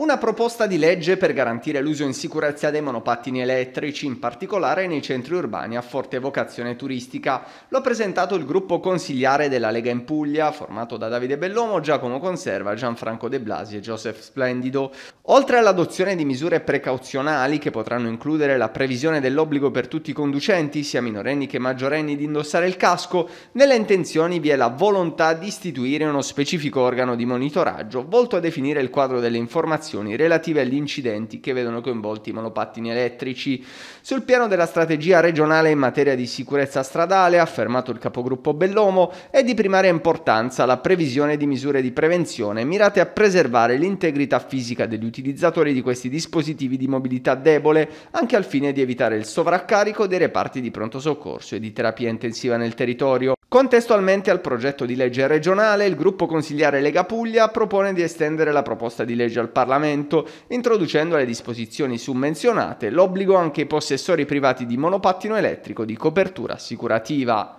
Una proposta di legge per garantire l'uso in sicurezza dei monopattini elettrici, in particolare nei centri urbani a forte vocazione turistica. L'ha presentato il gruppo consigliare della Lega in Puglia, formato da Davide Bellomo, Giacomo Conserva, Gianfranco De Blasi e Joseph Splendido. Oltre all'adozione di misure precauzionali che potranno includere la previsione dell'obbligo per tutti i conducenti, sia minorenni che maggiorenni, di indossare il casco, nelle intenzioni vi è la volontà di istituire uno specifico organo di monitoraggio volto a definire il quadro delle informazioni informazioni relative agli incidenti che vedono coinvolti i monopattini elettrici. Sul piano della strategia regionale in materia di sicurezza stradale, affermato il capogruppo Bellomo, è di primaria importanza la previsione di misure di prevenzione mirate a preservare l'integrità fisica degli utilizzatori di questi dispositivi di mobilità debole, anche al fine di evitare il sovraccarico dei reparti di pronto soccorso e di terapia intensiva nel territorio. Contestualmente al progetto di legge regionale, il gruppo consigliare Lega Puglia propone di estendere la proposta di legge al Parlamento, introducendo alle disposizioni summenzionate l'obbligo anche ai possessori privati di monopattino elettrico di copertura assicurativa.